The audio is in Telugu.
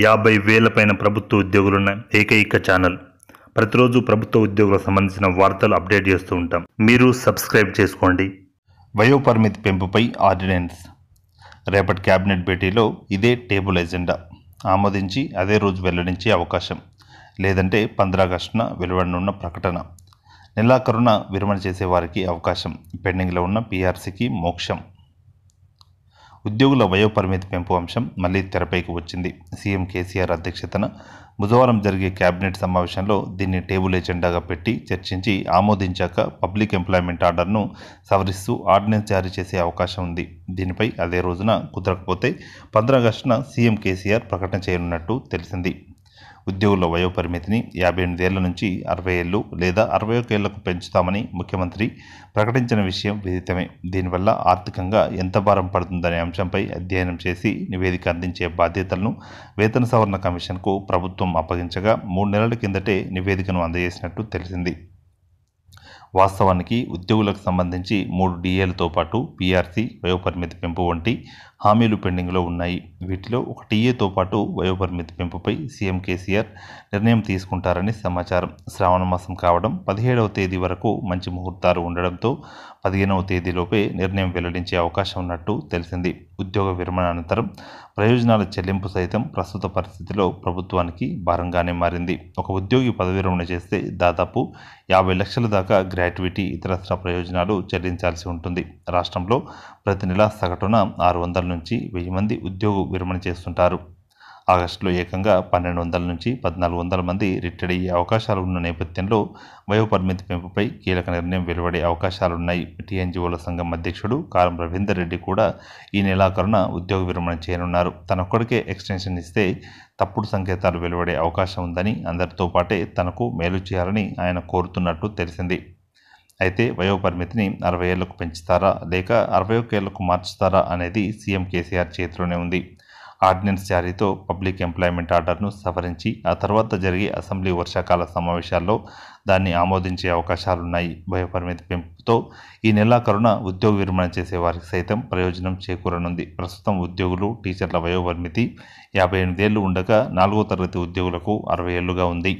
యాభై వేల పైన ప్రభుత్వ ఉద్యోగులున్న ఏకైక ఛానల్ ప్రతిరోజు ప్రభుత్వ ఉద్యోగులకు సంబంధించిన వార్తలు అప్డేట్ చేస్తూ ఉంటాం మీరు సబ్స్క్రైబ్ చేసుకోండి వయోపరిమితి పెంపుపై ఆర్డినెన్స్ రేపటి క్యాబినెట్ భేటీలో ఇదే టేబుల్ ఎజెండా ఆమోదించి అదే రోజు వెల్లడించే అవకాశం లేదంటే పంద్రాగస్టున వెలువడనున్న ప్రకటన నెలాఖరున విరమణ చేసే వారికి అవకాశం పెండింగ్లో ఉన్న పీఆర్సీకి మోక్షం ఉద్యోగుల వయోపరిమితి పెంపు అంశం మళ్లీ తెరపైకి వచ్చింది సీఎం కేసీఆర్ అధ్యక్షతన బుధవారం జరిగే కేబినెట్ సమావేశంలో దీన్ని టేబుల్ ఎజెండాగా పెట్టి చర్చించి ఆమోదించాక పబ్లిక్ ఎంప్లాయ్మెంట్ ఆర్డర్ను సవరిస్తూ ఆర్డినెన్స్ జారీ చేసే అవకాశం ఉంది దీనిపై అదే రోజున కుదరకపోతే పంద్రాగస్టున సీఎం కేసీఆర్ ప్రకటన చేయనున్నట్టు తెలిసింది ఉద్యోగుల వయోపరిమితిని యాభై ఎనిమిదేళ్ల నుంచి అరవై ఏళ్ళు లేదా అరవై ఒక ఏళ్లకు పెంచుతామని ముఖ్యమంత్రి ప్రకటించిన విషయం విదితమే దీనివల్ల ఆర్థికంగా ఎంత భారం పడుతుందనే అంశంపై అధ్యయనం చేసి నివేదిక అందించే బాధ్యతలను వేతన సవరణ కమిషన్కు ప్రభుత్వం అప్పగించగా మూడు నెలల కిందటే నివేదికను అందజేసినట్టు తెలిసింది వాస్తవానికి ఉద్యోగులకు సంబంధించి మూడు డిఏలతో పాటు పీఆర్సీ వయోపరిమితి పెంపు వంటి హామీలు పెండింగ్లో ఉన్నాయి వీటిలో ఒక టీఏతో పాటు వయోపరిమితి పెంపుపై సీఎం కేసీఆర్ నిర్ణయం తీసుకుంటారని సమాచారం శ్రావణ మాసం కావడం పదిహేడవ తేదీ వరకు మంచి ముహూర్తాలు ఉండడంతో పదిహేనవ తేదీలోపే నిర్ణయం వెల్లడించే అవకాశం ఉన్నట్టు తెలిసింది ఉద్యోగ విరమణ అనంతరం ప్రయోజనాల చెల్లింపు సైతం ప్రస్తుత పరిస్థితిలో ప్రభుత్వానికి భారంగానే మారింది ఒక ఉద్యోగి పదవి విరమణ చేస్తే దాదాపు యాభై లక్షల దాకా గ్రాట్యుటీ ఇతరత్ర ప్రయోజనాలు చెల్లించాల్సి ఉంటుంది రాష్ట్రంలో ప్రతి నెల సగటున ఆరు వందల నుంచి వెయ్యి మంది ఉద్యోగ విరమణ చేస్తుంటారు ఆగస్టులో ఏకంగా పన్నెండు వందల నుంచి పద్నాలుగు వందల మంది రిటైర్ అయ్యే అవకాశాలు ఉన్న నేపథ్యంలో వయోపరిమితి పెంపుపై కీలక నిర్ణయం వెలువడే అవకాశాలున్నాయి టీఎన్జీఓల సంఘం అధ్యక్షుడు కారం రవీందర్ రెడ్డి కూడా ఈ నెలాఖరున ఉద్యోగ విరమణ చేయనున్నారు తనొక్కడికే ఎక్స్టెన్షన్ ఇస్తే తప్పుడు సంకేతాలు వెలువడే అవకాశం ఉందని అందరితో పాటే తనకు మేలు చేయాలని ఆయన కోరుతున్నట్టు తెలిసింది అయితే వయోపరిమితిని అరవై ఏళ్లకు పెంచుతారా లేక అరవై ఒక్క ఏళ్లకు మార్చుతారా అనేది సీఎం కేసీఆర్ చేతిలోనే ఉంది ఆర్డినెన్స్ జారీతో పబ్లిక్ ఎంప్లాయ్మెంట్ ఆర్డర్ను సవరించి ఆ తర్వాత జరిగే అసెంబ్లీ వర్షాకాల సమావేశాల్లో దాన్ని ఆమోదించే అవకాశాలున్నాయి వయోపరిమితి పెంపుతో ఈ నెలాఖరున ఉద్యోగ విరమణ చేసే వారికి సైతం ప్రయోజనం చేకూరనుంది ప్రస్తుతం ఉద్యోగులు టీచర్ల వయోపరిమితి యాభై ఎనిమిదేళ్లు ఉండగా నాలుగో తరగతి ఉద్యోగులకు అరవై ఏళ్లుగా ఉంది